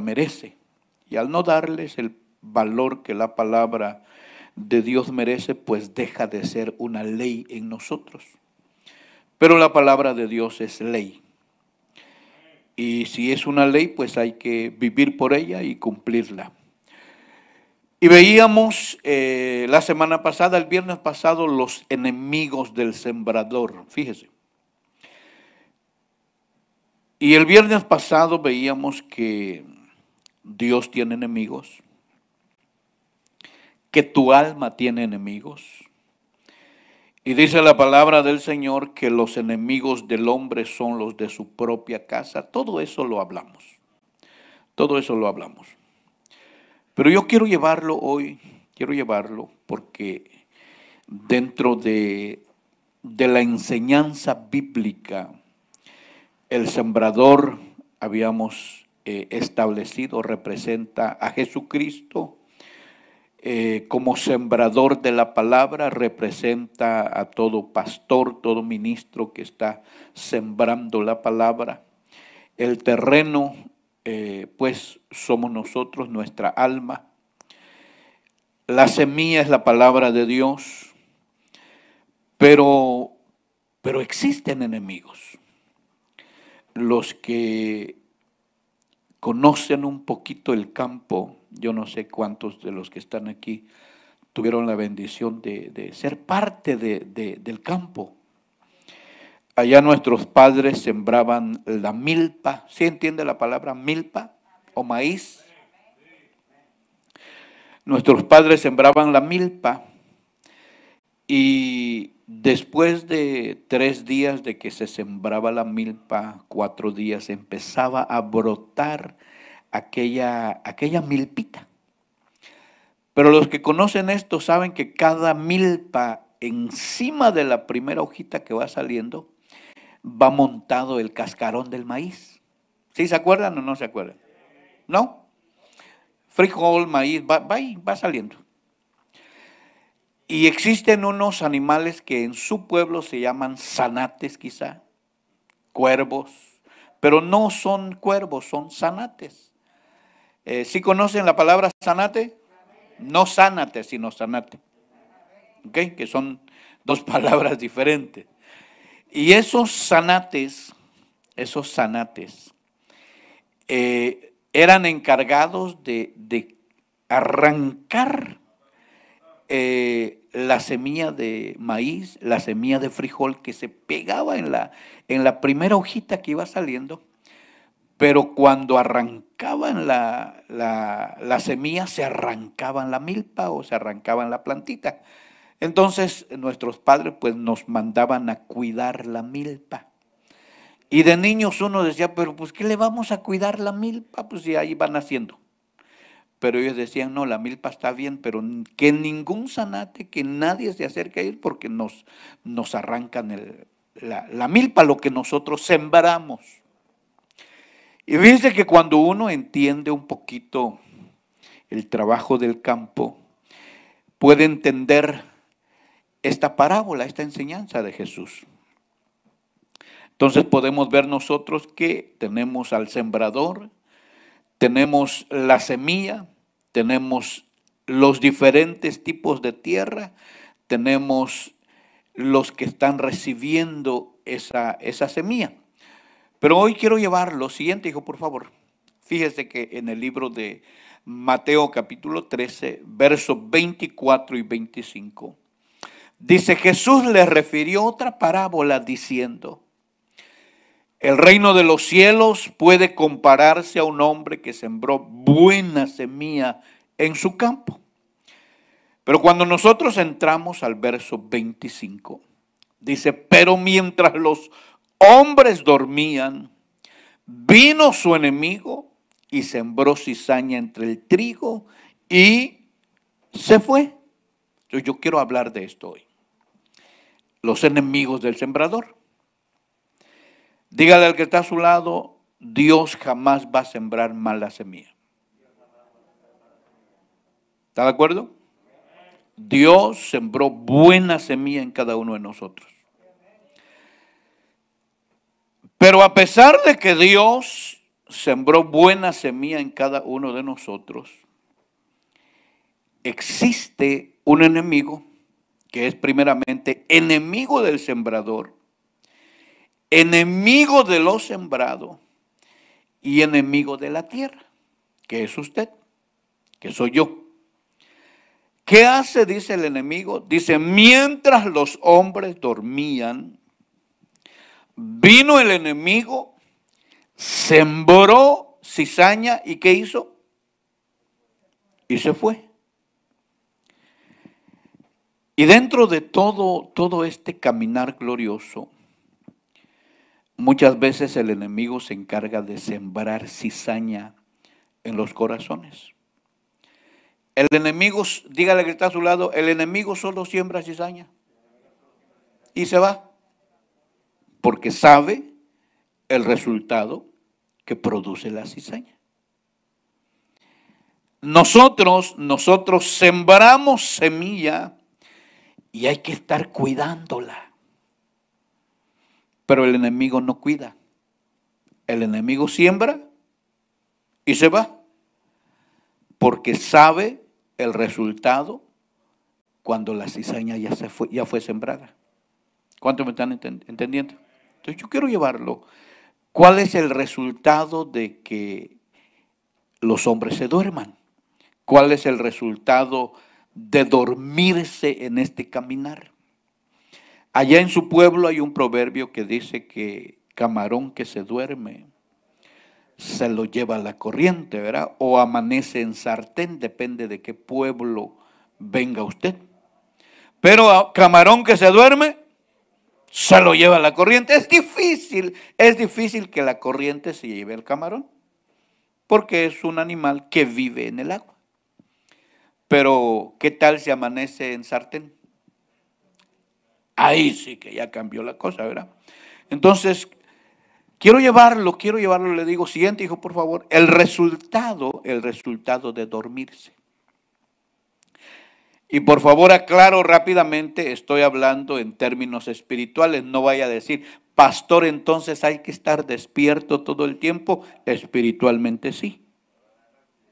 merece. Y al no darles el valor que la palabra de Dios merece, pues deja de ser una ley en nosotros. Pero la palabra de Dios es ley. Y si es una ley, pues hay que vivir por ella y cumplirla. Y veíamos eh, la semana pasada, el viernes pasado, los enemigos del sembrador. Fíjese. Y el viernes pasado veíamos que Dios tiene enemigos, que tu alma tiene enemigos. Y dice la palabra del Señor que los enemigos del hombre son los de su propia casa. Todo eso lo hablamos. Todo eso lo hablamos. Pero yo quiero llevarlo hoy, quiero llevarlo porque dentro de, de la enseñanza bíblica, el sembrador, habíamos eh, establecido representa a Jesucristo, eh, como sembrador de la palabra representa a todo pastor, todo ministro que está sembrando la palabra. El terreno, eh, pues somos nosotros, nuestra alma. La semilla es la palabra de Dios, pero, pero existen enemigos, los que conocen un poquito el campo. Yo no sé cuántos de los que están aquí tuvieron la bendición de, ser parte del campo. Allá nuestros padres sembraban la milpa. ¿Sí entiende la palabra milpa o maíz? Nuestros padres sembraban la milpa y Después de tres días de que se sembraba la milpa, cuatro días, empezaba a brotar aquella, aquella milpita. Pero los que conocen esto saben que cada milpa encima de la primera hojita que va saliendo va montado el cascarón del maíz. ¿Sí se acuerdan o no se acuerdan? ¿No? Frijol, maíz, va, va saliendo. Y existen unos animales que en su pueblo se llaman sanates quizá, cuervos, pero no son cuervos, son sanates. Eh, ¿Sí conocen la palabra sanate? No sanate, sino sanate, ¿Ok? Que son dos palabras diferentes. Y esos sanates, esos sanates, eh, eran encargados de arrancar eh, la semilla de maíz, la semilla de frijol que se pegaba en la, en la primera hojita que iba saliendo, pero cuando arrancaban la, la, semilla se arrancaban la milpa o se arrancaban la plantita. Entonces nuestros padres pues nos mandaban a cuidar la milpa. Y de niños uno decía, pero pues ¿qué le vamos a cuidar la milpa? Pues ya iban haciendo. Pero ellos decían, no, la milpa está bien, pero que ningún zanate, que nadie se acerque a él, porque nos, nos arrancan la, la, milpa, lo que nosotros sembramos. Y fíjense que cuando uno entiende un poquito el trabajo del campo, puede entender esta parábola, esta enseñanza de Jesús. Entonces podemos ver nosotros que tenemos al sembrador, tenemos la semilla, tenemos los diferentes tipos de tierra, tenemos los que están recibiendo esa, semilla. Pero hoy quiero llevar lo siguiente, hijo, por favor. Fíjese que en el libro de Mateo capítulo 13, versos 24 y 25, dice Jesús le refirió otra parábola diciendo, el reino de los cielos puede compararse a un hombre que sembró buena semilla en su campo. Pero cuando nosotros entramos al verso 25, dice, pero mientras los hombres dormían, vino su enemigo y sembró cizaña entre el trigo y se fue. Yo, yo quiero hablar de esto hoy. Los enemigos del sembrador. Dígale al que está a su lado, Dios jamás va a sembrar mala semilla. ¿Está de acuerdo? Dios sembró buena semilla en cada uno de nosotros. Pero a pesar de que Dios sembró buena semilla en cada uno de nosotros, existe un enemigo que es primeramente enemigo del sembrador enemigo de lo sembrado y enemigo de la tierra, que es usted, que soy yo. ¿Qué hace? Dice el enemigo. Dice, mientras los hombres dormían, vino el enemigo, sembró cizaña y ¿qué hizo? Y se fue. Y dentro de todo, todo este caminar glorioso, Muchas veces el enemigo se encarga de sembrar cizaña en los corazones. El enemigo, dígale que está a su lado, el enemigo solo siembra cizaña. Y se va. Porque sabe el resultado que produce la cizaña. Nosotros, nosotros sembramos semilla y hay que estar cuidándola. Pero el enemigo no cuida. El enemigo siembra y se va. Porque sabe el resultado cuando la cizaña ya, se fue, ya fue sembrada. ¿Cuánto me están entendiendo? Entonces yo quiero llevarlo. ¿Cuál es el resultado de que los hombres se duerman? ¿Cuál es el resultado de dormirse en este caminar? Allá en su pueblo hay un proverbio que dice que camarón que se duerme se lo lleva la corriente, ¿verdad? O amanece en sartén, depende de qué pueblo venga usted. Pero camarón que se duerme se lo lleva la corriente. Es difícil, es difícil que la corriente se lleve al camarón, porque es un animal que vive en el agua. Pero, ¿qué tal si amanece en sartén? Ahí sí que ya cambió la cosa, ¿verdad? Entonces, quiero llevarlo, quiero llevarlo, le digo, siguiente hijo, por favor, el resultado, el resultado de dormirse. Y por favor aclaro rápidamente, estoy hablando en términos espirituales, no vaya a decir, pastor, entonces hay que estar despierto todo el tiempo, espiritualmente sí.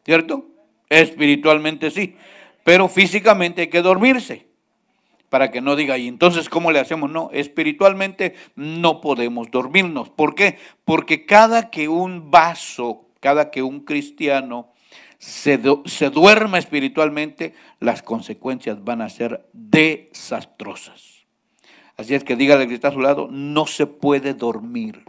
¿Cierto? Espiritualmente sí, pero físicamente hay que dormirse para que no diga, y entonces, ¿cómo le hacemos? No, espiritualmente no podemos dormirnos. ¿Por qué? Porque cada que un vaso, cada que un cristiano se, duerma espiritualmente, las consecuencias van a ser desastrosas. Así es que diga que está a su lado, no se puede dormir.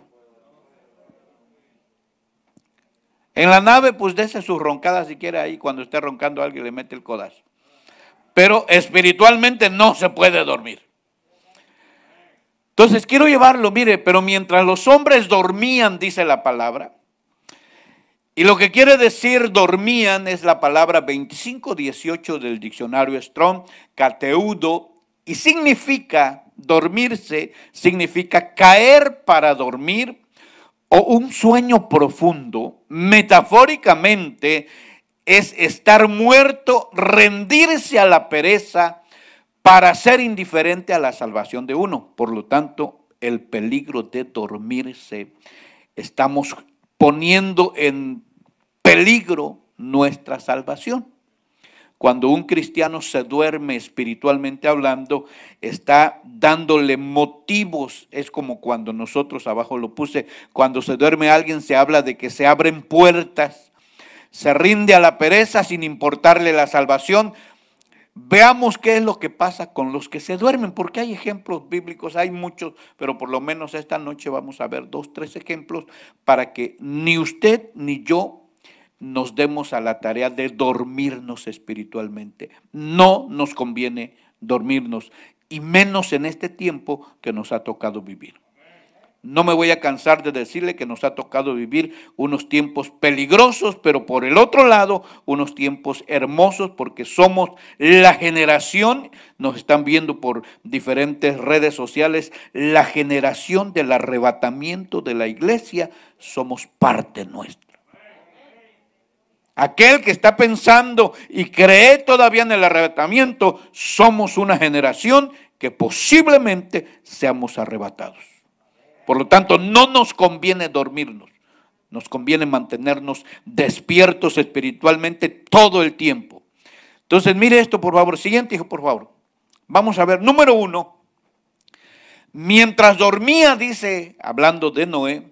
En la nave, pues dése sus roncadas si quiere ahí, cuando esté roncando alguien le mete el codazo pero espiritualmente no se puede dormir. Entonces quiero llevarlo, mire, pero mientras los hombres dormían, dice la palabra, y lo que quiere decir dormían es la palabra 2518 del diccionario Strong, cateudo, y significa dormirse, significa caer para dormir o un sueño profundo, metafóricamente es estar muerto, rendirse a la pereza para ser indiferente a la salvación de uno. Por lo tanto, el peligro de dormirse, estamos poniendo en peligro nuestra salvación. Cuando un cristiano se duerme espiritualmente hablando, está dándole motivos. Es como cuando nosotros abajo lo puse, cuando se duerme alguien se habla de que se abren puertas, se rinde a la pereza sin importarle la salvación. Veamos qué es lo que pasa con los que se duermen, porque hay ejemplos bíblicos, hay muchos, pero por lo menos esta noche vamos a ver dos, tres ejemplos para que ni usted ni yo nos demos a la tarea de dormirnos espiritualmente. No nos conviene dormirnos, y menos en este tiempo que nos ha tocado vivir. No me voy a cansar de decirle que nos ha tocado vivir unos tiempos peligrosos, pero por el otro lado, unos tiempos hermosos, porque somos la generación, nos están viendo por diferentes redes sociales, la generación del arrebatamiento de la iglesia, somos parte nuestra. Aquel que está pensando y cree todavía en el arrebatamiento, somos una generación que posiblemente seamos arrebatados. Por lo tanto, no nos conviene dormirnos, nos conviene mantenernos despiertos espiritualmente todo el tiempo. Entonces, mire esto, por favor. Siguiente, hijo, por favor. Vamos a ver, número uno. Mientras dormía, dice, hablando de Noé,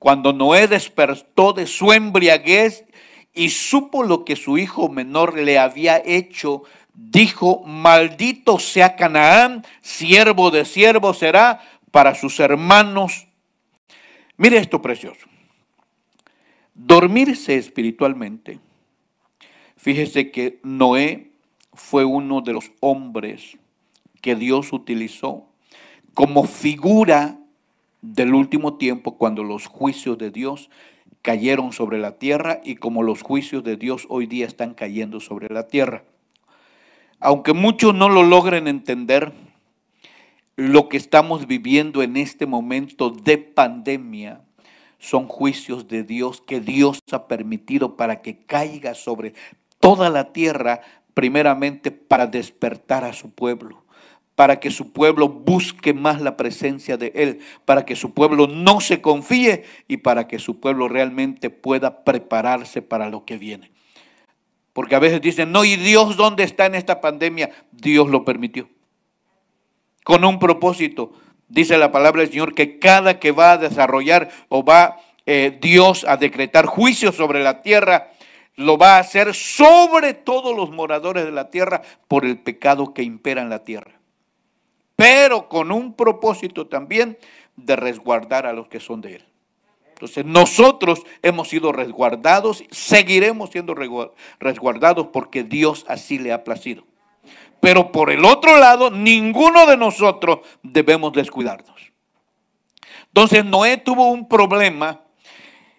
cuando Noé despertó de su embriaguez y supo lo que su hijo menor le había hecho, dijo, maldito sea Canaán, siervo de siervo será, para sus hermanos. Mire esto precioso. Dormirse espiritualmente. Fíjese que Noé fue uno de los hombres que Dios utilizó como figura del último tiempo cuando los juicios de Dios cayeron sobre la tierra y como los juicios de Dios hoy día están cayendo sobre la tierra. Aunque muchos no lo logren entender, lo que estamos viviendo en este momento de pandemia son juicios de Dios que Dios ha permitido para que caiga sobre toda la tierra, primeramente para despertar a su pueblo para que su pueblo busque más la presencia de Él, para que su pueblo no se confíe y para que su pueblo realmente pueda prepararse para lo que viene. Porque a veces dicen, no, ¿y Dios dónde está en esta pandemia? Dios lo permitió con un propósito. Dice la palabra del Señor que cada que va a desarrollar o va eh, Dios a decretar juicio sobre la tierra, lo va a hacer sobre todos los moradores de la tierra por el pecado que impera en la tierra. Pero con un propósito también de resguardar a los que son de Él. Entonces nosotros hemos sido resguardados, seguiremos siendo resguardados porque Dios así le ha placido. Pero por el otro lado, ninguno de nosotros debemos descuidarnos. Entonces Noé tuvo un problema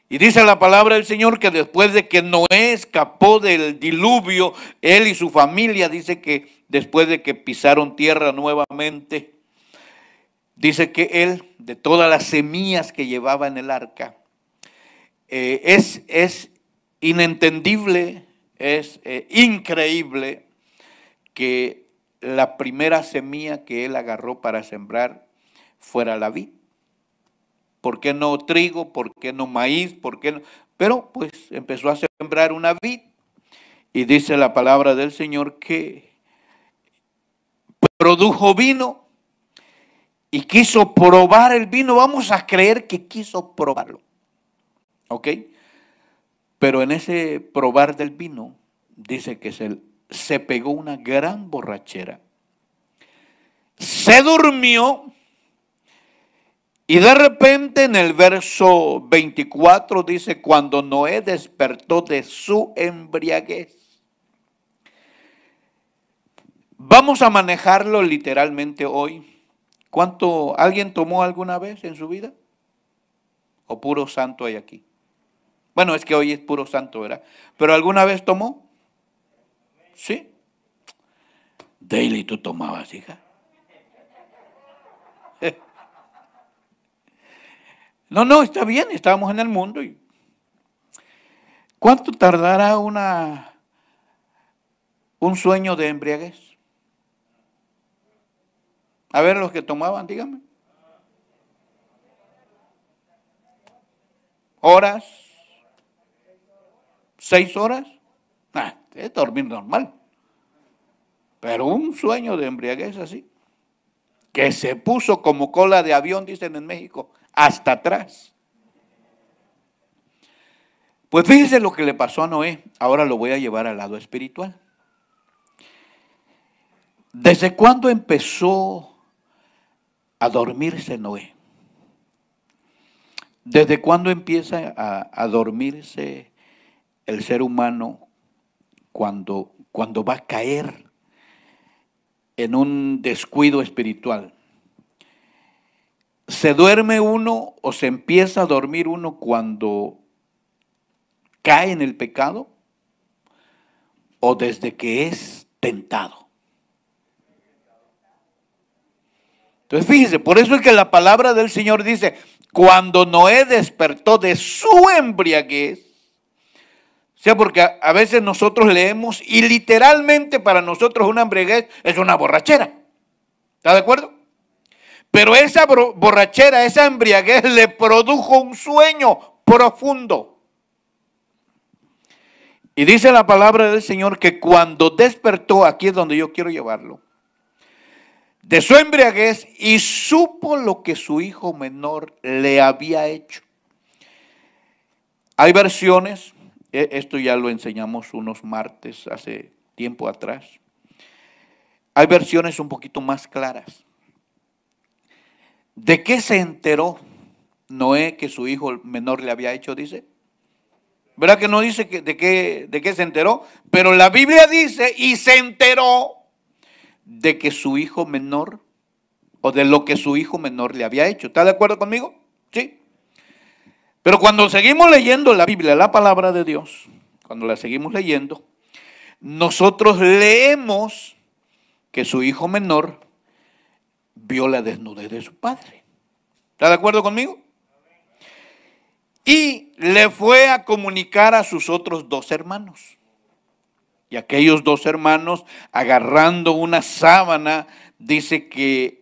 y dice la palabra del Señor que después de que Noé escapó del diluvio, él y su familia, dice que después de que pisaron tierra nuevamente, dice que él, de todas las semillas que llevaba en el arca, eh, es, es inentendible, es eh, increíble que la primera semilla que él agarró para sembrar fuera la vid. ¿Por qué no trigo? ¿Por qué no maíz? ¿Por qué no? Pero pues empezó a sembrar una vid y dice la palabra del Señor que produjo vino y quiso probar el vino. Vamos a creer que quiso probarlo. ¿Ok? Pero en ese probar del vino dice que es el se pegó una gran borrachera. Se durmió y de repente en el verso 24 dice, cuando Noé despertó de su embriaguez. Vamos a manejarlo literalmente hoy. ¿Cuánto alguien tomó alguna vez en su vida? ¿O puro santo hay aquí? Bueno, es que hoy es puro santo, ¿verdad? Pero alguna vez tomó. Sí. Daily tú tomabas, hija. No, no, está bien, estábamos en el mundo. ¿Cuánto tardará una, un sueño de embriaguez? A ver, los que tomaban, dígame. ¿Horas? ¿Seis horas? es dormir normal. Pero un sueño de embriaguez así, que se puso como cola de avión, dicen en México, hasta atrás. Pues fíjense lo que le pasó a Noé, ahora lo voy a llevar al lado espiritual. ¿Desde cuándo empezó a dormirse Noé? ¿Desde cuándo empieza a, a dormirse el ser humano cuando, cuando va a caer en un descuido espiritual. Se duerme uno o se empieza a dormir uno cuando cae en el pecado o desde que es tentado. Entonces fíjese, por eso es que la palabra del Señor dice, cuando Noé despertó de su embriaguez, o sea, porque a, veces nosotros leemos y literalmente para nosotros una embriaguez es una borrachera. ¿Está de acuerdo? Pero esa borrachera, esa embriaguez le produjo un sueño profundo. Y dice la palabra del Señor que cuando despertó, aquí es donde yo quiero llevarlo, de su embriaguez y supo lo que su hijo menor le había hecho. Hay versiones e, esto ya lo enseñamos unos martes hace tiempo atrás. Hay versiones un poquito más claras. ¿De qué se enteró Noé que su hijo menor le había hecho? Dice. ¿Verdad que no dice de, qué, de qué se enteró? Pero la Biblia dice y se enteró de que su hijo menor o de lo que su hijo menor le había hecho. ¿Está de acuerdo conmigo? Sí. Pero cuando seguimos leyendo la Biblia, la palabra de Dios, cuando la seguimos leyendo, nosotros leemos que su hijo menor vio la desnudez de su padre. ¿Está de acuerdo conmigo? Y le fue a comunicar a sus otros dos hermanos. Y aquellos dos hermanos, agarrando una sábana, dice que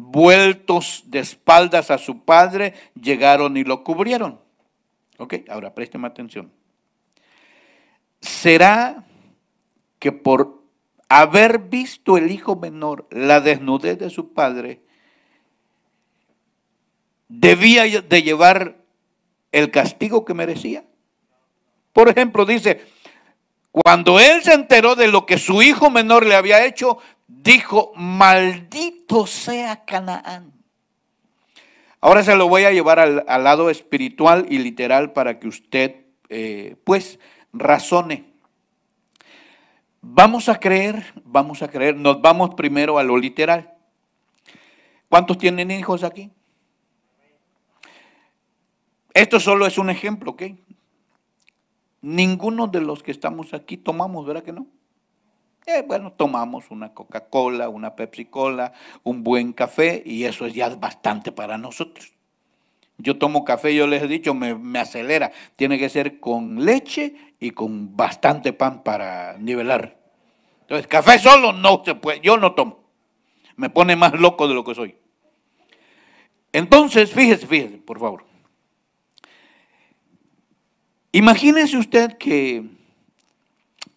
vueltos de espaldas a su padre, llegaron y lo cubrieron. Ok, ahora présteme atención. ¿Será que por haber visto el hijo menor la desnudez de su padre, debía de llevar el castigo que merecía? Por ejemplo, dice, cuando él se enteró de lo que su hijo menor le había hecho, dijo, maldito sea Canaán. Ahora se lo voy a llevar al, lado espiritual y literal para que usted, eh, pues, razone. Vamos a creer, vamos a creer, nos vamos primero a lo literal. ¿Cuántos tienen hijos aquí? Esto solo es un ejemplo, ¿ok? Ninguno de los que estamos aquí tomamos, ¿verdad que no? bueno, tomamos una Coca-Cola, una Pepsi-Cola, un buen café y eso es ya bastante para nosotros. Yo tomo café, yo les he dicho, me, me, acelera. Tiene que ser con leche y con bastante pan para nivelar. Entonces, café solo no se puede, yo no tomo. Me pone más loco de lo que soy. Entonces, fíjese, fíjese, por favor. Imagínense usted que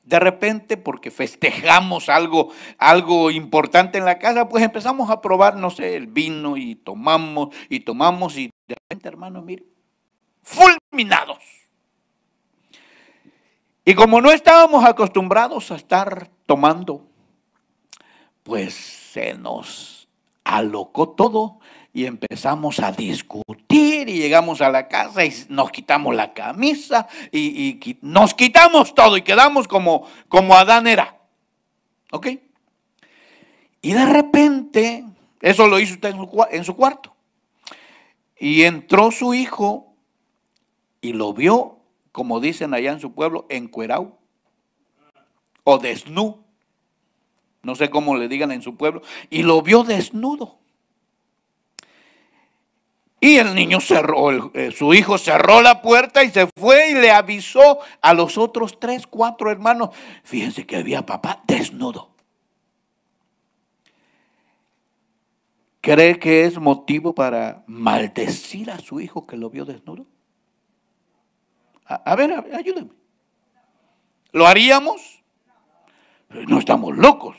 de repente, porque festejamos algo, algo importante en la casa, pues empezamos a probar, no sé, el vino y tomamos y tomamos y de repente, hermano, mire, fulminados. Y como no estábamos acostumbrados a estar tomando, pues se nos alocó todo y empezamos a discutir y llegamos a la casa y nos quitamos la camisa y, nos quitamos todo y quedamos como, como Adán era. ¿Ok? Y de repente, eso lo hizo usted en su, cuarto. Y entró su hijo y lo vio, como dicen allá en su pueblo, en cuerau o desnudo. No sé cómo le digan en su pueblo. Y lo vio desnudo. Y el niño cerró, eh, su hijo cerró la puerta y se fue y le avisó a los otros tres, cuatro hermanos. Fíjense que había papá desnudo. ¿Cree que es motivo para maldecir a su hijo que lo vio desnudo? A, ver, ayúdenme. ¿Lo haríamos? No estamos locos.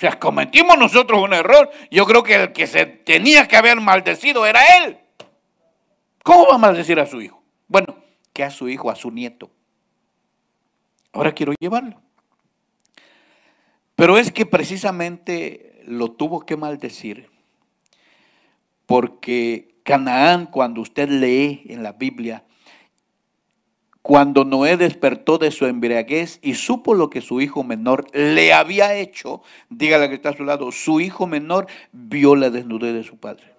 O sea, cometimos nosotros un error. Yo creo que el que se tenía que haber maldecido era él. ¿Cómo va a maldecir a su hijo? Bueno, que a su hijo, a su nieto. Ahora quiero llevarlo. Pero es que precisamente lo tuvo que maldecir. Porque Canaán, cuando usted lee en la Biblia, cuando Noé despertó de su embriaguez y supo lo que su hijo menor le había hecho, dígale que está a su lado, su hijo menor vio la desnudez de su padre.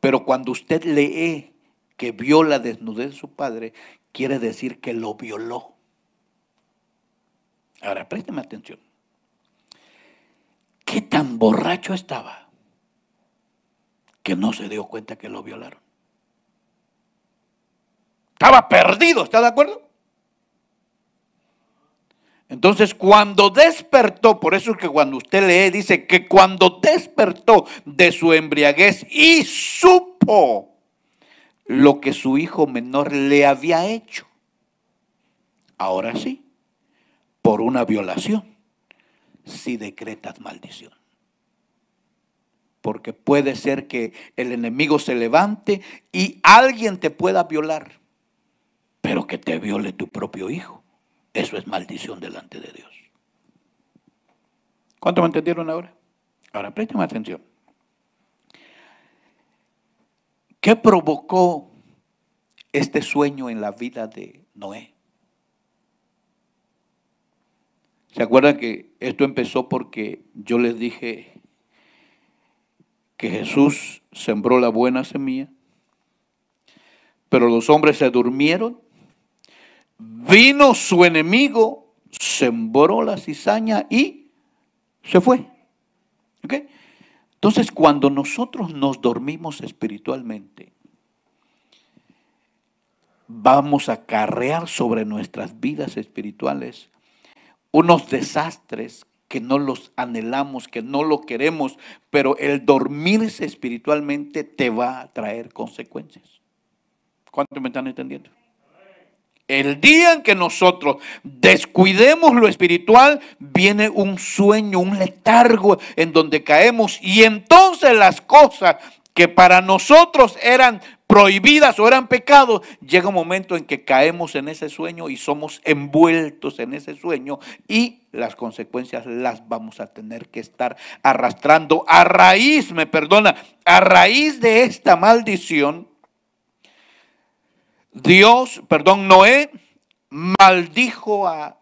Pero cuando usted lee que vio la desnudez de su padre, quiere decir que lo violó. Ahora, présteme atención. ¿Qué tan borracho estaba que no se dio cuenta que lo violaron? Estaba perdido, ¿está de acuerdo? Entonces, cuando despertó, por eso es que cuando usted lee, dice que cuando despertó de su embriaguez y supo lo que su hijo menor le había hecho. Ahora sí, por una violación, si decretas maldición porque puede ser que el enemigo se levante y alguien te pueda violar pero que te viole tu propio hijo, eso es maldición delante de Dios. ¿Cuánto me entendieron ahora? Ahora, presten atención. ¿Qué provocó este sueño en la vida de Noé? ¿Se acuerdan que esto empezó porque yo les dije que Jesús sembró la buena semilla, pero los hombres se durmieron Vino su enemigo, sembró la cizaña y se fue. Entonces, cuando nosotros nos dormimos espiritualmente, vamos a carrear sobre nuestras vidas espirituales unos desastres que no los anhelamos, que no lo queremos, pero el dormirse espiritualmente te va a traer consecuencias. ¿Cuánto me están entendiendo? El día en que nosotros descuidemos lo espiritual, viene un sueño, un letargo en donde caemos y entonces las cosas que para nosotros eran prohibidas o eran pecados, llega un momento en que caemos en ese sueño y somos envueltos en ese sueño y las consecuencias las vamos a tener que estar arrastrando a raíz, me perdona, a raíz de esta maldición Dios, perdón, Noé maldijo a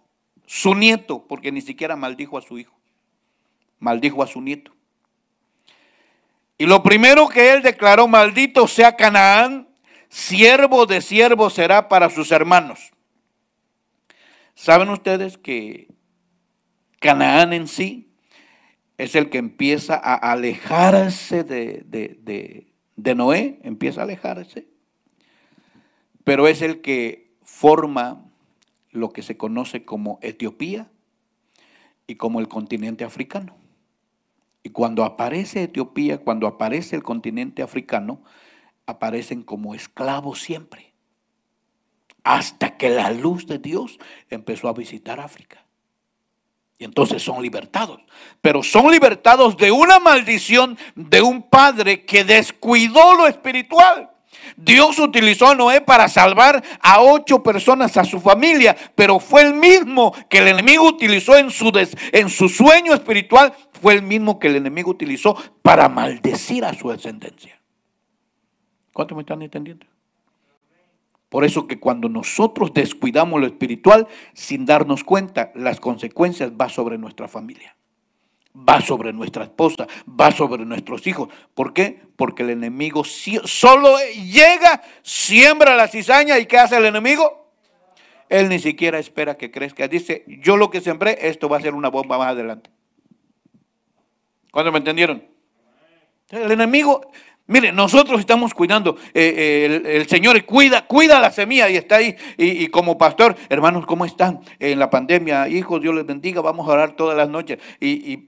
su nieto, porque ni siquiera maldijo a su hijo, maldijo a su nieto. Y lo primero que él declaró, maldito sea Canaán, siervo de siervo será para sus hermanos. ¿Saben ustedes que Canaán en sí es el que empieza a alejarse de, de Noé? Empieza a alejarse pero es el que forma lo que se conoce como Etiopía y como el continente africano. Y cuando aparece Etiopía, cuando aparece el continente africano, aparecen como esclavos siempre. Hasta que la luz de Dios empezó a visitar África. Y entonces son libertados. Pero son libertados de una maldición de un padre que descuidó lo espiritual. Dios utilizó a Noé para salvar a ocho personas a su familia, pero fue el mismo que el enemigo utilizó en su, en su sueño espiritual, fue el mismo que el enemigo utilizó para maldecir a su descendencia. ¿Cuántos me están entendiendo? Por eso que cuando nosotros descuidamos lo espiritual, sin darnos cuenta, las consecuencias van sobre nuestra familia va sobre nuestra esposa, va sobre nuestros hijos. ¿Por qué? Porque el enemigo solo llega, siembra la cizaña y ¿qué hace el enemigo? Él ni siquiera espera que crezca. Dice, yo lo que sembré, esto va a ser una bomba más adelante. ¿Cuándo me entendieron? El enemigo, mire, nosotros estamos cuidando, eh, eh, el, Señor cuida, cuida la semilla y está ahí. Y, como pastor, hermanos, ¿cómo están en la pandemia? Hijos, Dios les bendiga, vamos a orar todas las noches. y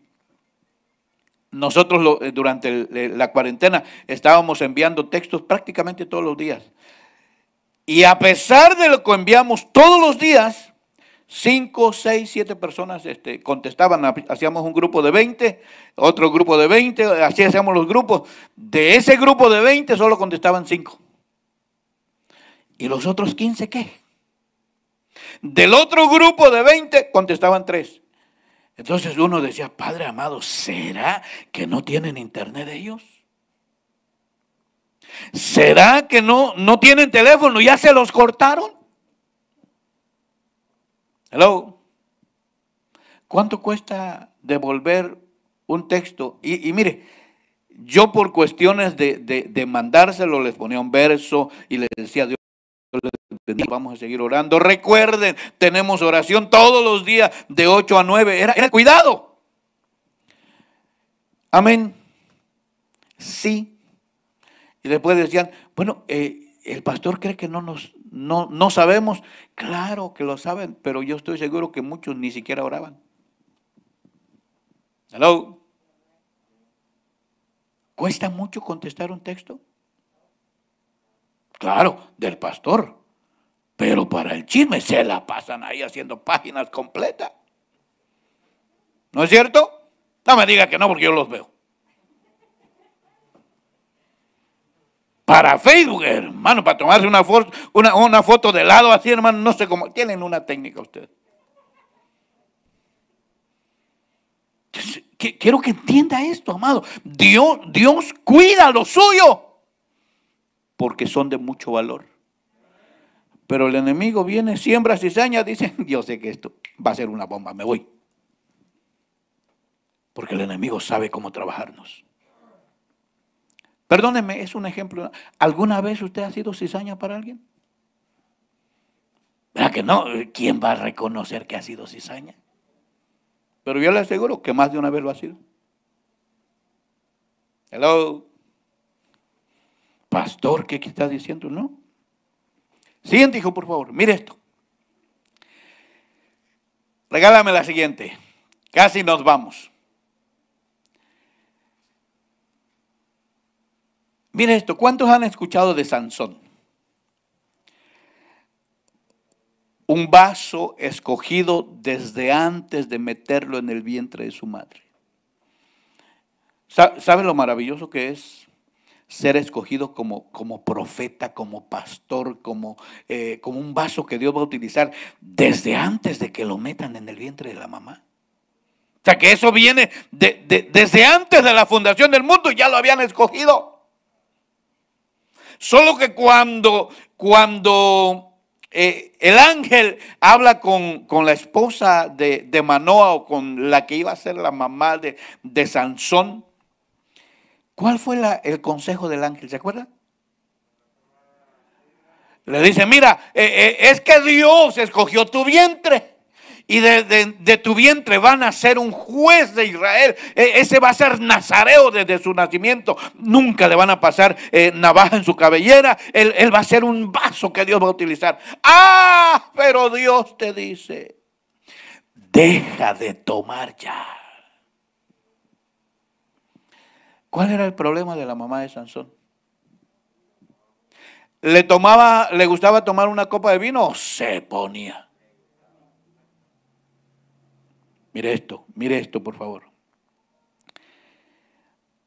nosotros eh, durante eh, la cuarentena estábamos enviando textos prácticamente todos los días. Y a pesar de lo que enviamos todos los días, Cinco, seis, siete personas este, contestaban, hacíamos un grupo de 20, otro grupo de 20, así hacíamos los grupos. De ese grupo de 20 solo contestaban 5. ¿Y los otros 15 qué? Del otro grupo de 20 contestaban tres entonces uno decía, Padre amado, ¿será que no tienen internet ellos? ¿Será que no, no tienen teléfono? ¿Ya se los cortaron? Hello. ¿Cuánto cuesta devolver un texto? Y, mire, yo por cuestiones de, de, mandárselo les ponía un verso y les decía, Dios. Vamos a seguir orando. Recuerden, tenemos oración todos los días de 8 a 9. Era, era cuidado. Amén. Sí. Y después decían, bueno, eh, el pastor cree que no nos no, no sabemos. Claro que lo saben, pero yo estoy seguro que muchos ni siquiera oraban. Salud ¿Cuesta mucho contestar un texto? Claro, del pastor. Pero para el chisme se la pasan ahí haciendo páginas completas. ¿No es cierto? No me diga que no, porque yo los veo. Para Facebook, hermano, para tomarse una foto, una, foto de lado así, hermano, no sé cómo. Tienen una técnica ustedes. Quiero que entienda esto, amado. Dios, Dios cuida lo suyo porque son de mucho valor. Pero el enemigo viene, siembra cizaña, dice, yo sé que esto va a ser una bomba, me voy. Porque el enemigo sabe cómo trabajarnos. Perdóneme, es un ejemplo. ¿Alguna vez usted ha sido cizaña para alguien? ¿Verdad que no? ¿Quién va a reconocer que ha sido cizaña? Pero yo le aseguro que más de una vez lo ha sido. Hello. Pastor, ¿qué está diciendo? No. Siguiente hijo, por favor. Mire esto. Regálame la siguiente. Casi nos vamos. Mire esto. ¿Cuántos han escuchado de Sansón? Un vaso escogido desde antes de meterlo en el vientre de su madre. ¿Saben lo maravilloso que es ser escogido como, como profeta, como pastor, como, eh, como un vaso que Dios va a utilizar desde antes de que lo metan en el vientre de la mamá. O sea que eso viene desde antes de la fundación del mundo, ya lo habían escogido. Solo que cuando, cuando eh, el ángel habla con, la esposa de, Manoa o con la que iba a ser la mamá de, de Sansón, ¿Cuál fue el consejo del ángel? ¿Se acuerda? Le dice, mira, eh, eh, es que Dios escogió tu vientre. Y de, tu vientre van a ser un juez de Israel. E, ese va a ser nazareo desde su nacimiento. Nunca le van a pasar eh, navaja en su cabellera. Él, él, va a ser un vaso que Dios va a utilizar. Ah, pero Dios te dice, deja de tomar ya. ¿Cuál era el problema de la mamá de Sansón? ¿Le, tomaba, ¿Le gustaba tomar una copa de vino? Se ponía. Mire esto, mire esto, por favor.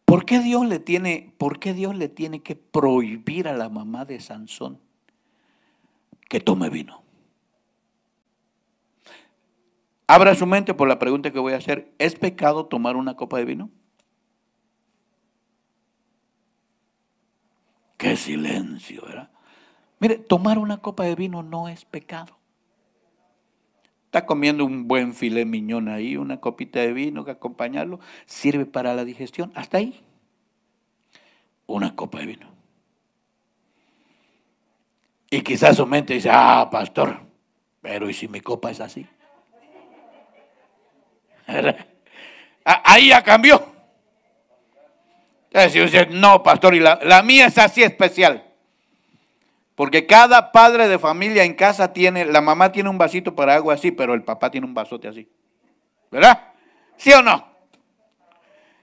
¿Por qué Dios le tiene, por qué Dios le tiene que prohibir a la mamá de Sansón que tome vino? Abra su mente por la pregunta que voy a hacer. ¿Es pecado tomar una copa de vino? Qué silencio, ¿verdad? Mire, tomar una copa de vino no es pecado. Está comiendo un buen filé miñón ahí, una copita de vino que acompañarlo, sirve para la digestión. Hasta ahí. Una copa de vino. Y quizás su mente dice, ah, pastor, pero ¿y si mi copa es así? Ah, ahí ya cambió no, pastor, y la, mía es así especial. Porque cada padre de familia en casa tiene, la mamá tiene un vasito para agua así, pero el papá tiene un vasote así. ¿Verdad? ¿Sí o no?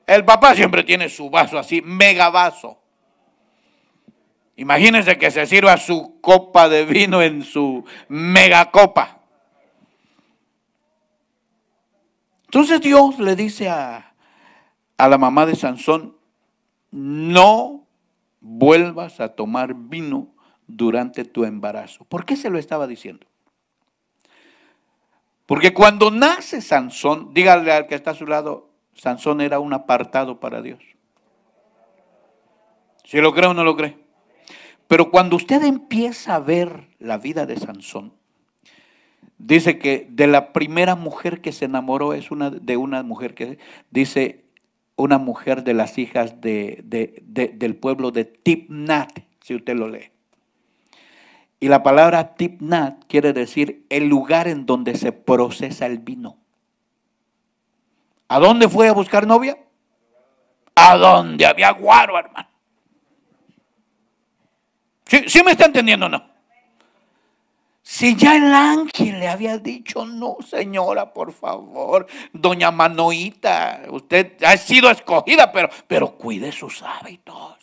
El papá siempre tiene su vaso así, mega vaso. Imagínense que se sirva su copa de vino en su mega copa. Entonces Dios le dice a, a la mamá de Sansón, no vuelvas a tomar vino durante tu embarazo. ¿Por qué se lo estaba diciendo? Porque cuando nace Sansón, dígale al que está a su lado, Sansón era un apartado para Dios. Si lo cree o no lo cree. Pero cuando usted empieza a ver la vida de Sansón, dice que de la primera mujer que se enamoró es una de una mujer que dice una mujer de las hijas del pueblo de Tipnat, si usted lo lee. Y la palabra Tipnat quiere decir el lugar en donde se procesa el vino. ¿A dónde fue a buscar novia? ¿A dónde había guaro, hermano? sí me está entendiendo o no? Si ya el ángel le había dicho, no, señora, por favor, doña Manoita, usted ha sido escogida, pero, pero cuide sus hábitos.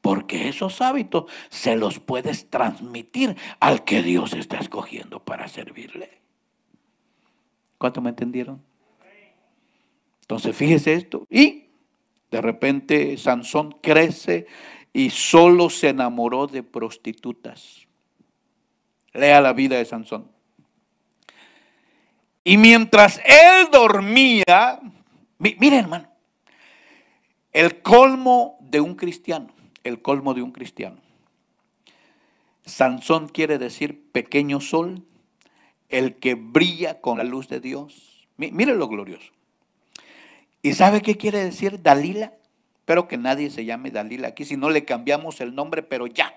Porque esos hábitos se los puedes transmitir al que Dios está escogiendo para servirle. ¿Cuánto me entendieron? Entonces, fíjese esto. Y de repente Sansón crece y solo se enamoró de prostitutas. Lea la vida de Sansón. Y mientras él dormía, mire hermano, el colmo de un cristiano, el colmo de un cristiano. Sansón quiere decir pequeño sol, el que brilla con la luz de Dios. Mire lo glorioso. ¿Y sabe qué quiere decir Dalila? Espero que nadie se llame Dalila aquí, si no le cambiamos el nombre, pero ya.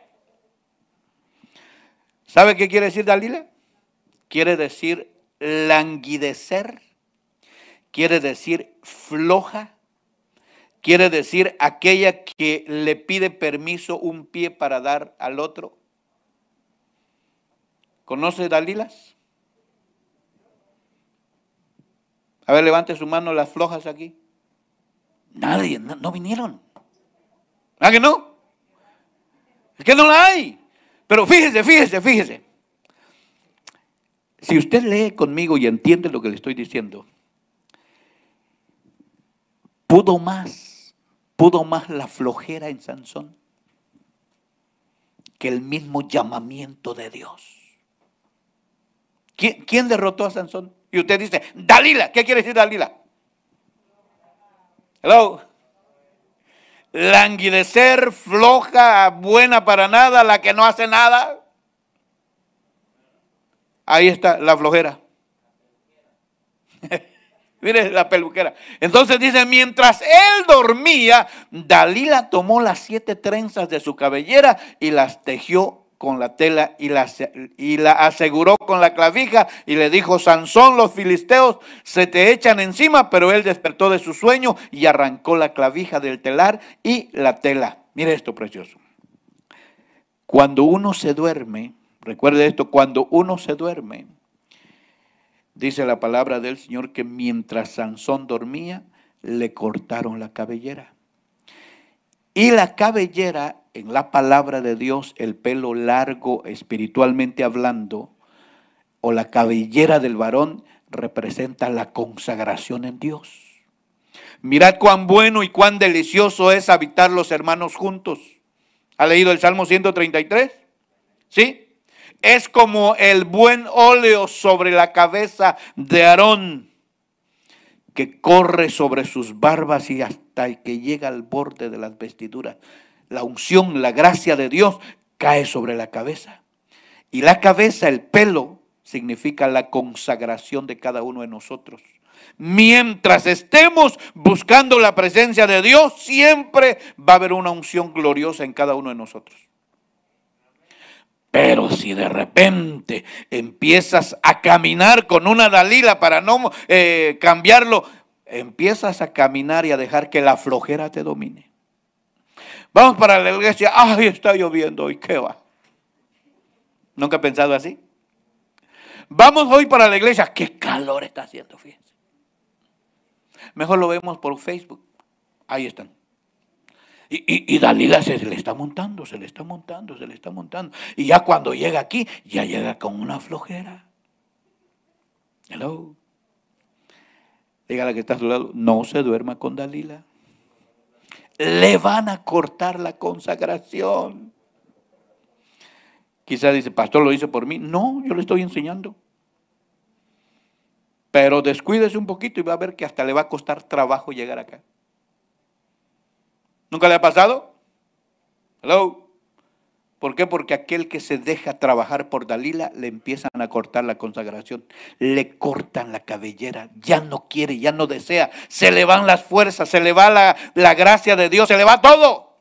¿Sabe qué quiere decir Dalila? Quiere decir languidecer, quiere decir floja, quiere decir aquella que le pide permiso un pie para dar al otro. ¿Conoce Dalilas? A ver, levante su mano las flojas aquí. Nadie, no, vinieron. ¿Ah que no? Es que no la hay. Pero fíjese, fíjese, fíjese. Si usted lee conmigo y entiende lo que le estoy diciendo, pudo más, pudo más la flojera en Sansón que el mismo llamamiento de Dios. ¿Quién, derrotó a Sansón? Y usted dice, Dalila, ¿qué quiere decir Dalila? Hello languidecer, floja, buena para nada, la que no hace nada. Ahí está la flojera. Mire la peluquera. Entonces dice, mientras él dormía, Dalila tomó las siete trenzas de su cabellera y las tejió con la tela y la, y la aseguró con la clavija y le dijo, Sansón, los filisteos se te echan encima, pero él despertó de su sueño y arrancó la clavija del telar y la tela. Mire esto precioso. Cuando uno se duerme, recuerde esto, cuando uno se duerme, dice la palabra del Señor que mientras Sansón dormía, le cortaron la cabellera. Y la cabellera en la palabra de Dios el pelo largo espiritualmente hablando o la cabellera del varón representa la consagración en Dios. Mirad cuán bueno y cuán delicioso es habitar los hermanos juntos. ¿Ha leído el Salmo 133? ¿Sí? Es como el buen óleo sobre la cabeza de Aarón que corre sobre sus barbas y hasta que llega al borde de las vestiduras la unción, la gracia de Dios cae sobre la cabeza. Y la cabeza, el pelo, significa la consagración de cada uno de nosotros. Mientras estemos buscando la presencia de Dios, siempre va a haber una unción gloriosa en cada uno de nosotros. Pero si de repente empiezas a caminar con una Dalila para no eh, cambiarlo, empiezas a caminar y a dejar que la flojera te domine. Vamos para la iglesia, ay, está lloviendo, hoy, qué va? ¿Nunca he pensado así? Vamos hoy para la iglesia, qué calor está haciendo, fíjense. Mejor lo vemos por Facebook, ahí están. Y, Dalila se le está montando, se le está montando, se le está montando. Y ya cuando llega aquí, ya llega con una flojera. Hello. Dígale que está a su lado, no se duerma con Dalila le van a cortar la consagración. Quizás dice, pastor, lo hizo por mí. No, yo le estoy enseñando. Pero descuídese un poquito y va a ver que hasta le va a costar trabajo llegar acá. ¿Nunca le ha pasado? Hello. ¿Por qué? Porque aquel que se deja trabajar por Dalila le empiezan a cortar la consagración, le cortan la cabellera, ya no quiere, ya no desea, se le van las fuerzas, se le va la, la gracia de Dios, se le va todo.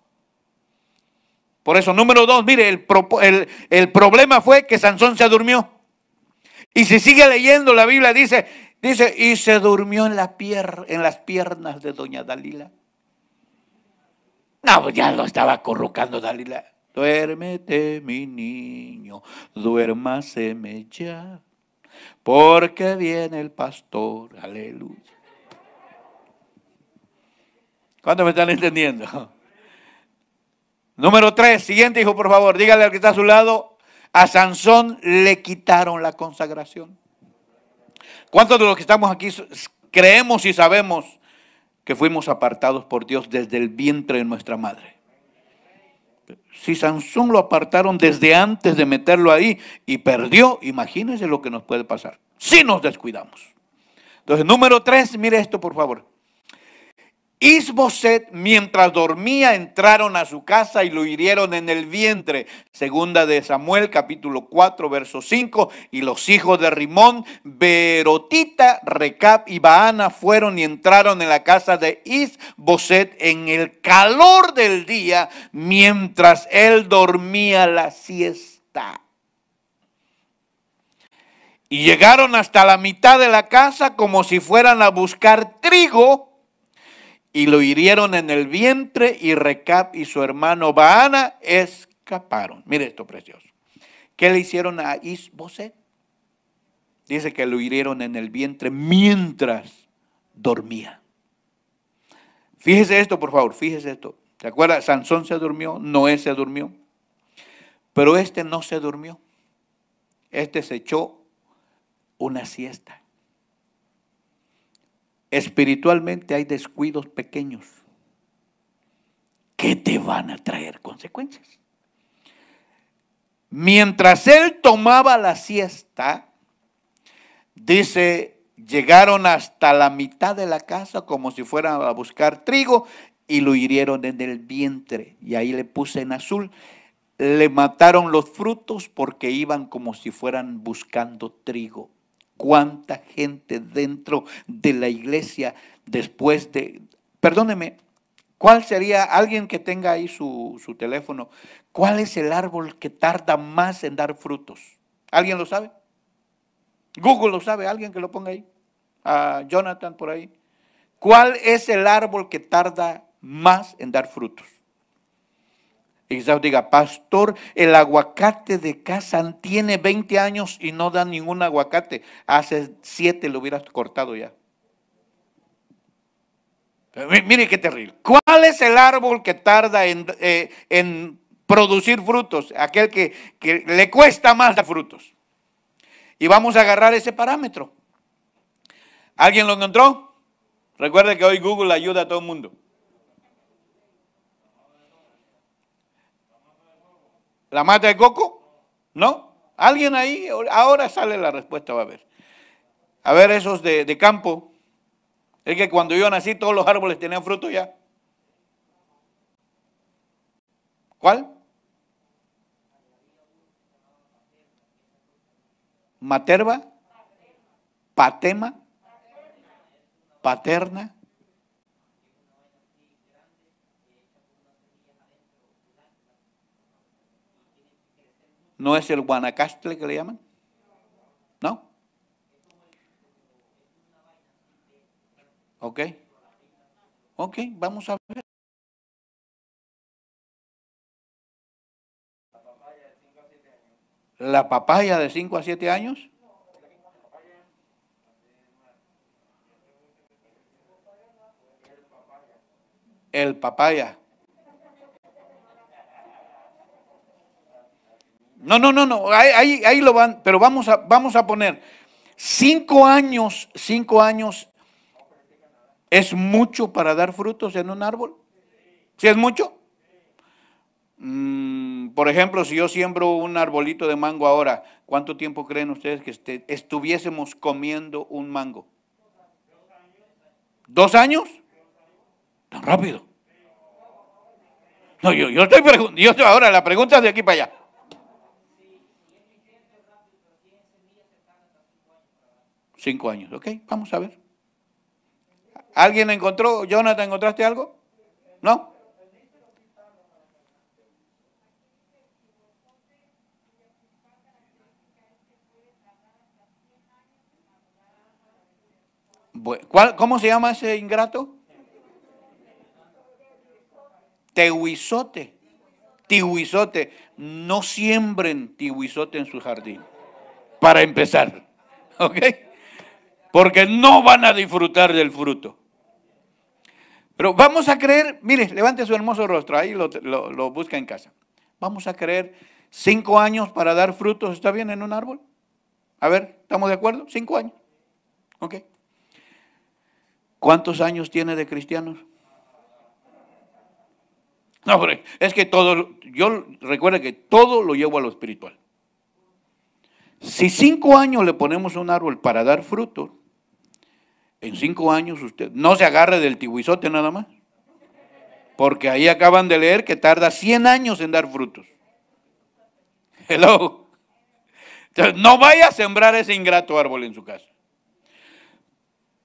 Por eso, número dos, mire, el, el, problema fue que Sansón se durmió. Y si sigue leyendo, la Biblia dice, dice, y se durmió en, en las piernas de doña Dalila. No, pues ya lo estaba corrucando Dalila. Duérmete, mi niño, duérmaseme ya, porque viene el pastor, aleluya. ¿Cuántos me están entendiendo? Número tres, siguiente hijo, por favor, dígale al que está a su lado, a Sansón le quitaron la consagración. ¿Cuántos de los que estamos aquí creemos y sabemos que fuimos apartados por Dios desde el vientre de nuestra madre? si Sansón lo apartaron desde antes de meterlo ahí y perdió, imagínense lo que nos puede pasar si nos descuidamos. Entonces, número tres, mire esto por favor. Isboset, mientras dormía, entraron a su casa y lo hirieron en el vientre. Segunda de Samuel, capítulo 4, verso 5. Y los hijos de Rimón, Berotita, Recap y Baana fueron y entraron en la casa de Isboset en el calor del día, mientras él dormía la siesta. Y llegaron hasta la mitad de la casa como si fueran a buscar trigo y lo hirieron en el vientre y Recap y su hermano Baana escaparon. Mire esto precioso. ¿Qué le hicieron a Isboset? Dice que lo hirieron en el vientre mientras dormía. Fíjese esto, por favor, fíjese esto. ¿Se acuerda? Sansón se durmió, Noé se durmió. Pero este no se durmió. Este se echó una siesta. Espiritualmente hay descuidos pequeños que te van a traer consecuencias. Mientras él tomaba la siesta, dice, llegaron hasta la mitad de la casa como si fueran a buscar trigo y lo hirieron en el vientre. Y ahí le puse en azul, le mataron los frutos porque iban como si fueran buscando trigo cuánta gente dentro de la iglesia después de, perdóneme, ¿cuál sería alguien que tenga ahí su, su teléfono? ¿Cuál es el árbol que tarda más en dar frutos? ¿Alguien lo sabe? Google lo sabe, alguien que lo ponga ahí. A ah, Jonathan por ahí. ¿Cuál es el árbol que tarda más en dar frutos? Quizás diga, pastor, el aguacate de casa tiene 20 años y no da ningún aguacate. Hace 7 lo hubieras cortado ya. Mire qué terrible. ¿Cuál es el árbol que tarda en, eh, producir frutos? Aquel que, le cuesta más dar frutos. Y vamos a agarrar ese parámetro. ¿Alguien lo encontró? Recuerde que hoy Google ayuda a todo el mundo. ¿La mata de coco? ¿No? ¿Alguien ahí? Ahora sale la respuesta, va a ver. A ver, esos de, campo. Es que cuando yo nací todos los árboles tenían fruto ya. ¿Cuál? Materva. Patema. Paterna. ¿No es el Guanacastle que le llaman? ¿No? ¿Ok? Ok, vamos a ver. La papaya de 5 a 7 años. El papaya. No, no, no, no, ahí, lo van, pero vamos a, vamos a poner cinco años, cinco años ¿Es mucho para dar frutos en un árbol? ¿Sí es mucho? Mm, por ejemplo, si yo siembro un arbolito de mango ahora, ¿cuánto tiempo creen ustedes que este, estuviésemos comiendo un mango? ¿Dos años? ¿Tan rápido? No, yo, yo estoy, yo ahora, la pregunta es de aquí para allá. Cinco años, ok, vamos a ver. ¿Alguien encontró? Jonathan, ¿encontraste algo? ¿No? ¿Cómo se llama ese ingrato? Tehuizote. Tihuizote. No siembren tihuizote en su jardín. Para empezar. ¿Ok? porque no van a disfrutar del fruto. Pero vamos a creer, mire, levante su hermoso rostro, ahí lo, busca en casa. Vamos a creer cinco años para dar frutos, ¿está bien en un árbol? A ver, ¿estamos de acuerdo? Cinco años. ¿Ok? ¿Cuántos años tiene de cristianos? No, hombre, es que todo, yo recuerdo que todo lo llevo a lo espiritual. Si cinco años le ponemos un árbol para dar fruto, en cinco años usted no se agarre del tibuizote nada más. Porque ahí acaban de leer que tarda 100 años en dar frutos. Hello. no vaya a sembrar ese ingrato árbol en su casa.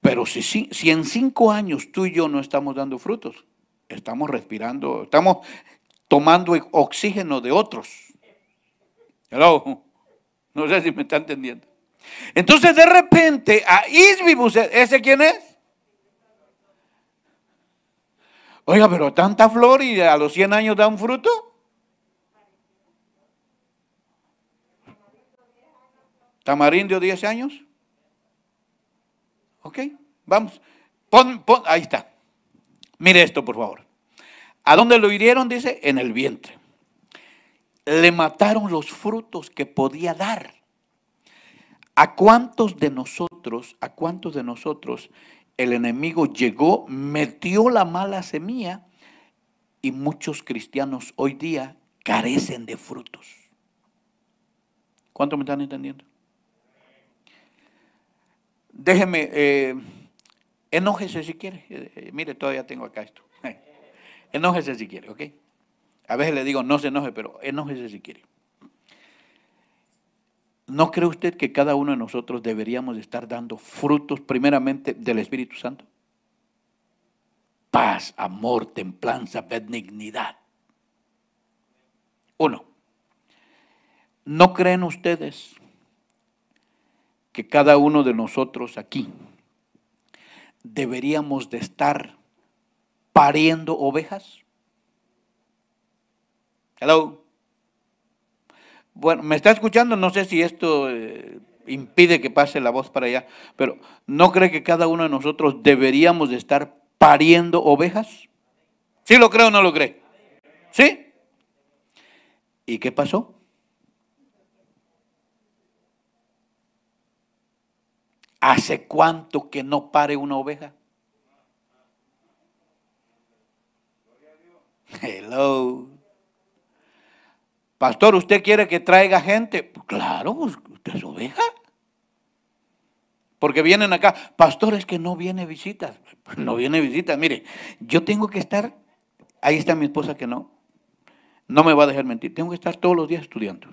Pero si, si, si en cinco años tú y yo no estamos dando frutos, estamos respirando, estamos tomando oxígeno de otros. Hello. No sé si me está entendiendo. Entonces de repente a Isbibus ¿e-, ¿ese quién es? Oiga, pero tanta flor y a los 100 años da un fruto. Tamarindo 10 años. Ok, vamos. Pon, pon, ahí está. Mire esto, por favor. ¿A dónde lo hirieron? Dice, en el vientre. Le mataron los frutos que podía dar. ¿A cuántos de nosotros, a cuántos de nosotros el enemigo llegó, metió la mala semilla y muchos cristianos hoy día carecen de frutos? ¿Cuántos me están entendiendo? Déjeme, eh, enójese si quiere. Eh, eh, mire, todavía tengo acá esto. Enójese si quiere, ¿ok? A veces le digo, no se enoje, pero enójese si quiere. ¿No cree usted que cada uno de nosotros deberíamos estar dando frutos primeramente del Espíritu Santo? Paz, amor, templanza, benignidad. Uno, ¿no creen ustedes que cada uno de nosotros aquí deberíamos de estar pariendo ovejas? Hello. Bueno, me está escuchando, no sé si esto eh, impide que pase la voz para allá, pero ¿no cree que cada uno de nosotros deberíamos de estar pariendo ovejas? ¿Sí lo creo o no lo cree? ¿Sí? ¿Y qué pasó? ¿Hace cuánto que no pare una oveja? Hello. Pastor, ¿usted quiere que traiga gente? Pues claro, pues, usted es oveja. Porque vienen acá, pastor, es que no viene visitas. No viene visitas, mire, yo tengo que estar, ahí está mi esposa que no, no me va a dejar mentir, tengo que estar todos los días estudiando.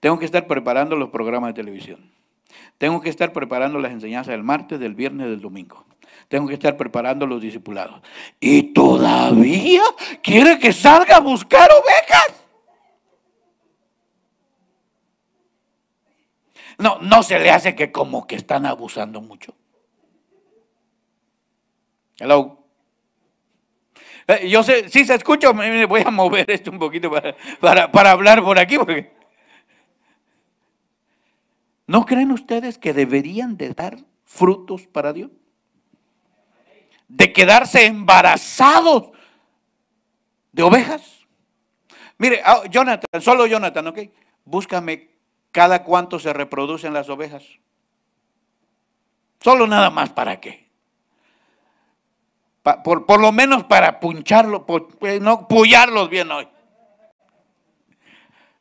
Tengo que estar preparando los programas de televisión. Tengo que estar preparando las enseñanzas del martes, del viernes, del domingo. Tengo que estar preparando los discipulados. Y todavía quiere que salga a buscar ovejas. No, no se le hace que como que están abusando mucho. Hello. Eh, yo sé, si se escucha, me voy a mover esto un poquito para, hablar por aquí. Porque... ¿No creen ustedes que deberían de dar frutos para Dios? De quedarse embarazados de ovejas. Mire, ah, Jonathan, solo Jonathan, ¿ok? Búscame cada cuánto se reproducen las ovejas. Solo nada más para qué. por, lo menos para puncharlos, eh, no pullarlos bien hoy.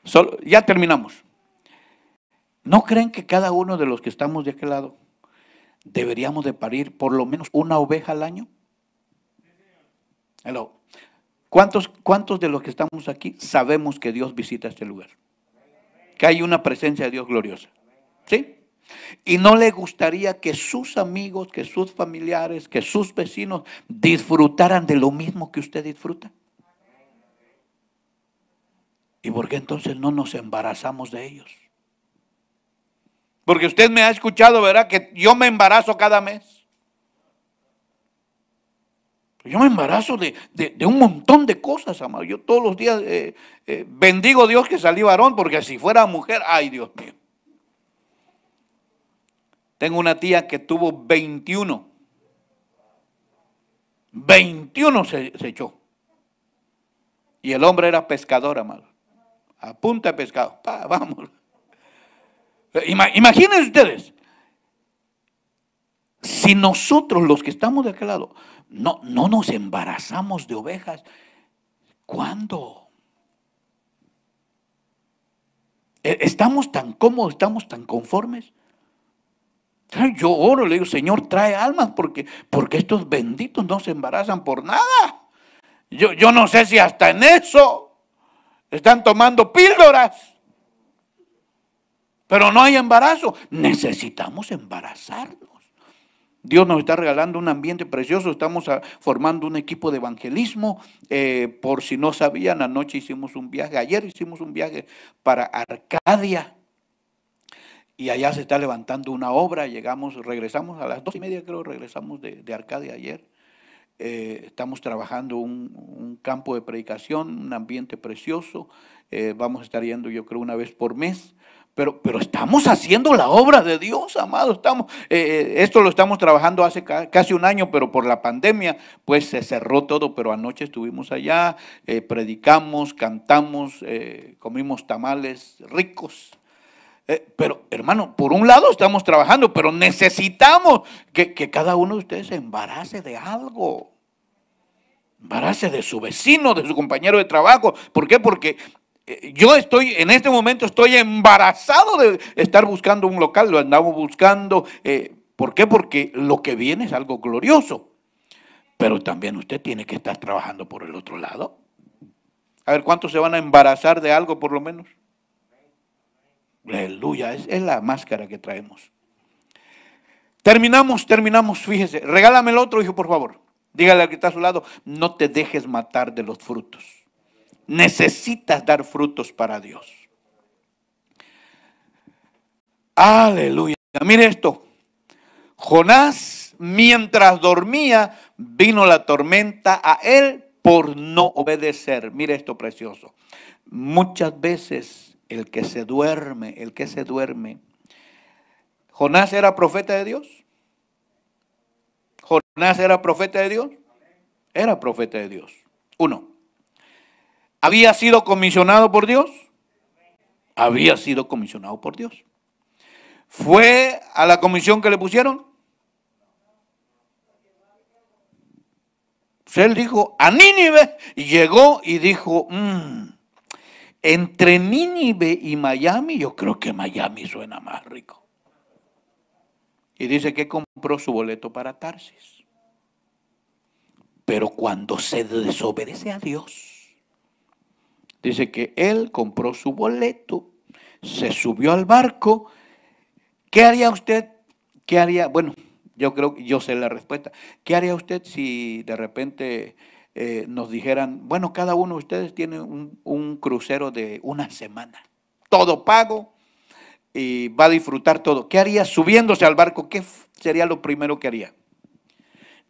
Solo, ya terminamos. ¿No creen que cada uno de los que estamos de aquel lado deberíamos de parir por lo menos una oveja al año? Hello. ¿Cuántos, ¿Cuántos de los que estamos aquí sabemos que Dios visita este lugar? que hay una presencia de Dios gloriosa. ¿Sí? Y no le gustaría que sus amigos, que sus familiares, que sus vecinos disfrutaran de lo mismo que usted disfruta. ¿Y por qué entonces no nos embarazamos de ellos? Porque usted me ha escuchado, ¿verdad? Que yo me embarazo cada mes. Yo me embarazo de, un montón de cosas, amado. Yo todos los días eh, eh, bendigo a Dios que salió varón, porque si fuera mujer, ay Dios mío. Tengo una tía que tuvo 21. 21 se, echó. Y el hombre era pescador, amado. A punta de pescado. vamos. Eh, imagínense ustedes. Si nosotros, los que estamos de aquel lado, no, no nos embarazamos de ovejas. ¿Cuándo? E, ¿Estamos tan cómodos, estamos tan conformes? Yo oro, le digo, Señor, trae almas porque, porque estos benditos no se embarazan por nada. Yo, yo no sé si hasta en eso están tomando píldoras. Pero no hay embarazo. Necesitamos embarazarnos. Dios nos está regalando un ambiente precioso. Estamos ah, formando un equipo de evangelismo. Eh, por si no sabían, anoche hicimos un viaje, ayer hicimos un viaje para Arcadia. Y allá se está levantando una obra. Llegamos, regresamos a las dos y media, creo, regresamos de, Arcadia ayer. Eh, estamos trabajando un, campo de predicación, un ambiente precioso. Eh, vamos a estar yendo, yo creo, una vez por mes. Pero, pero estamos haciendo la obra de Dios, amado. Estamos, eh, eh, esto lo estamos trabajando hace casi un año, pero por la pandemia, pues se cerró todo. Pero anoche estuvimos allá, eh, predicamos, cantamos, comimos tamales ricos. pero, hermano, por un lado estamos trabajando, pero necesitamos que, cada uno de ustedes se embarace de algo. Embarace de su vecino, de su compañero de trabajo. ¿Por qué? Porque eh, yo estoy, en este momento estoy embarazado de estar buscando un local, lo andamos buscando. Eh, ¿Por qué? Porque lo que viene es algo glorioso. Pero también usted tiene que estar trabajando por el otro lado. A ver, ¿cuántos se van a embarazar de algo por lo menos? Aleluya, es, es la máscara que traemos. Terminamos, terminamos, fíjese. Regálame el otro, hijo, por favor. Dígale al que está a su lado, no te dejes matar de los frutos. Necesitas dar frutos para Dios. Aleluya. Mire esto. Jonás, mientras dormía, vino la tormenta a él por no obedecer. Mire esto precioso. Muchas veces el que se duerme, el que se duerme. Jonás era profeta de Dios. Jonás era profeta de Dios. Era profeta de Dios. Uno había sido comisionado por Dios. Había sido comisionado por Dios. ¿Fue a la comisión que le pusieron? Se pues él dijo a Nínive y llegó y dijo, mm, entre Nínive y Miami, yo creo que Miami suena más rico. Y dice que compró su boleto para Tarsis. Pero cuando se desobedece a Dios, Dice que él compró su boleto, se subió al barco. ¿Qué haría usted? ¿Qué haría? Bueno, yo creo que yo sé la respuesta. ¿Qué haría usted si de repente eh, nos dijeran, bueno, cada uno de ustedes tiene un, un crucero de una semana, todo pago y va a disfrutar todo? ¿Qué haría subiéndose al barco? ¿Qué sería lo primero que haría?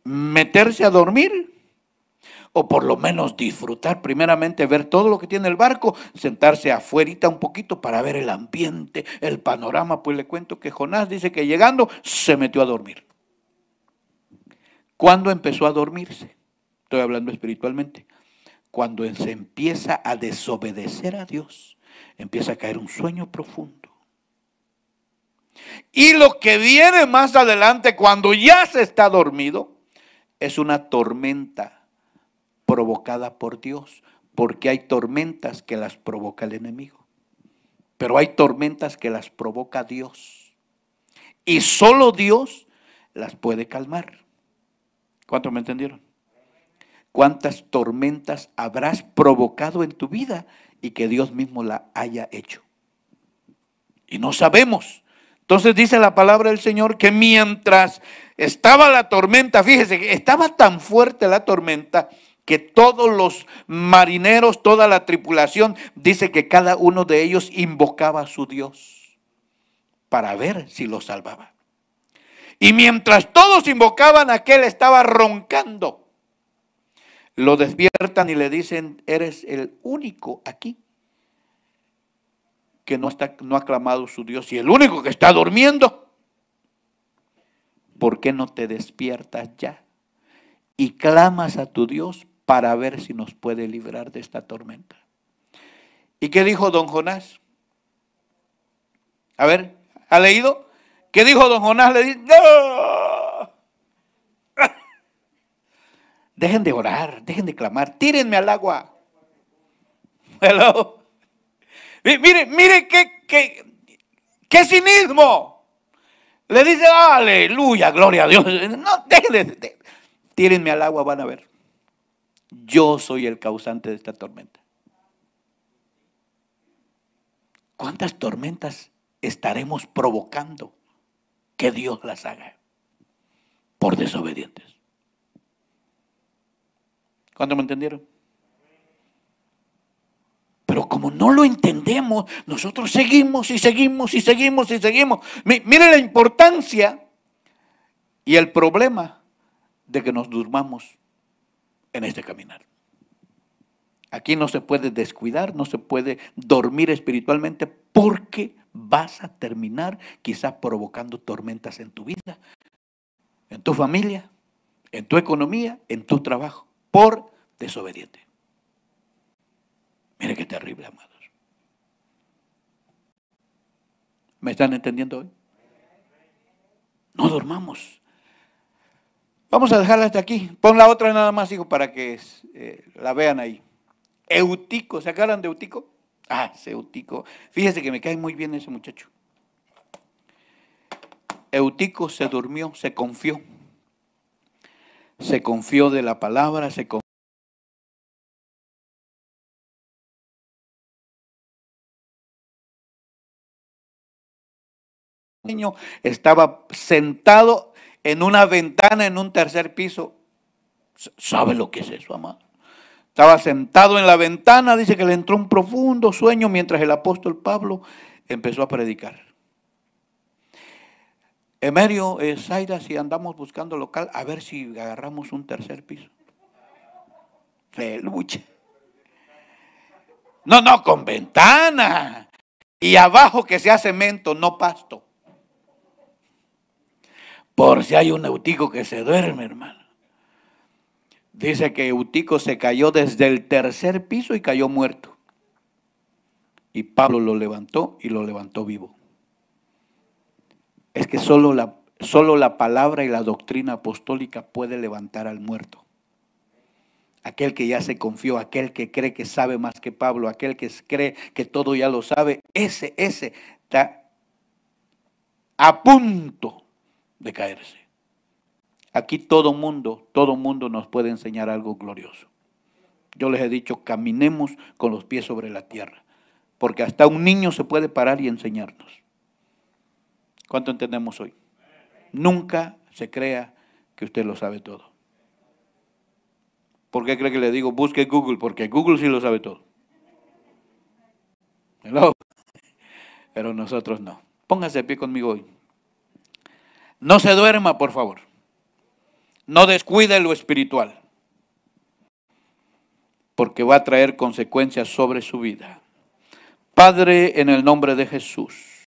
¿Meterse a dormir? o por lo menos disfrutar primeramente, ver todo lo que tiene el barco, sentarse afuerita un poquito para ver el ambiente, el panorama, pues le cuento que Jonás dice que llegando se metió a dormir. ¿Cuándo empezó a dormirse? Estoy hablando espiritualmente. Cuando se empieza a desobedecer a Dios, empieza a caer un sueño profundo. Y lo que viene más adelante, cuando ya se está dormido, es una tormenta provocada por Dios, porque hay tormentas que las provoca el enemigo, pero hay tormentas que las provoca Dios. Y solo Dios las puede calmar. ¿Cuántos me entendieron? ¿Cuántas tormentas habrás provocado en tu vida y que Dios mismo la haya hecho? Y no sabemos. Entonces dice la palabra del Señor que mientras estaba la tormenta, fíjese que estaba tan fuerte la tormenta que todos los marineros, toda la tripulación, dice que cada uno de ellos invocaba a su Dios para ver si lo salvaba. Y mientras todos invocaban, a aquel estaba roncando. Lo despiertan y le dicen, eres el único aquí que no, está, no ha clamado su Dios y el único que está durmiendo. ¿Por qué no te despiertas ya? Y clamas a tu Dios para ver si nos puede librar de esta tormenta. ¿Y qué dijo don Jonás? A ver, ¿ha leído? ¿Qué dijo don Jonás? Le dice, ¡No! Dejen de orar, dejen de clamar, tírenme al agua. Hello. Mire, mire qué, qué, qué cinismo. Le dice, aleluya, gloria a Dios. No, déjenme, tírenme al agua, van a ver. Yo soy el causante de esta tormenta. ¿Cuántas tormentas estaremos provocando que Dios las haga por desobedientes? ¿Cuánto me entendieron? Pero como no lo entendemos, nosotros seguimos y seguimos y seguimos y seguimos. Mire la importancia y el problema de que nos durmamos en este caminar. Aquí no se puede descuidar, no se puede dormir espiritualmente porque vas a terminar quizás provocando tormentas en tu vida, en tu familia, en tu economía, en tu trabajo, por desobediente. Mire qué terrible, amados. ¿Me están entendiendo hoy? No dormamos. Vamos a dejarla hasta aquí. Pon la otra nada más, hijo, para que eh, la vean ahí. Eutico, ¿se acuerdan de Eutico? Ah, Eutico. Fíjese que me cae muy bien ese muchacho. Eutico se durmió, se confió. Se confió de la palabra, se confió. estaba sentado en una ventana en un tercer piso. ¿Sabe lo que es eso, amado? Estaba sentado en la ventana, dice que le entró un profundo sueño mientras el apóstol Pablo empezó a predicar. Emerio, eh, Zaira, si andamos buscando local, a ver si agarramos un tercer piso. lucha No, no, con ventana. Y abajo que sea cemento, no pasto por si hay un Eutico que se duerme, hermano. Dice que Eutico se cayó desde el tercer piso y cayó muerto. Y Pablo lo levantó y lo levantó vivo. Es que solo la, solo la palabra y la doctrina apostólica puede levantar al muerto. Aquel que ya se confió, aquel que cree que sabe más que Pablo, aquel que cree que todo ya lo sabe, ese, ese está a punto de caerse. Aquí todo mundo, todo mundo nos puede enseñar algo glorioso. Yo les he dicho, caminemos con los pies sobre la tierra, porque hasta un niño se puede parar y enseñarnos. ¿Cuánto entendemos hoy? Nunca se crea que usted lo sabe todo. ¿Por qué cree que le digo busque Google? Porque Google sí lo sabe todo. Pero nosotros no. Póngase a pie conmigo hoy. No se duerma, por favor. No descuide lo espiritual, porque va a traer consecuencias sobre su vida. Padre, en el nombre de Jesús.